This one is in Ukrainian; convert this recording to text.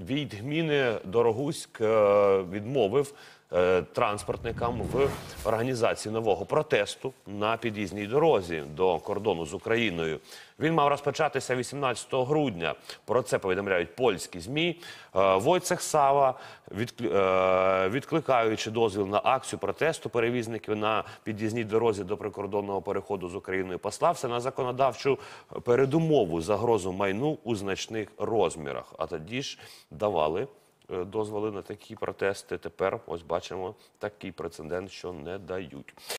Від Дорогуськ е, відмовив е, транспортникам в організації нового протесту на під'їзній дорозі до кордону з Україною. Він мав розпочатися 18 грудня. Про це повідомляють польські змі. Е, Войцех Сава, відкликаючи дозвіл на акцію протесту перевізників на під'їзній дорозі до прикордонного переходу з Україною, послався на законодавчу передумову загрозу майну у значних розмірах. А тоді ж давали е, дозволи на такі протести. Тепер ось бачимо такий прецедент, що не дають.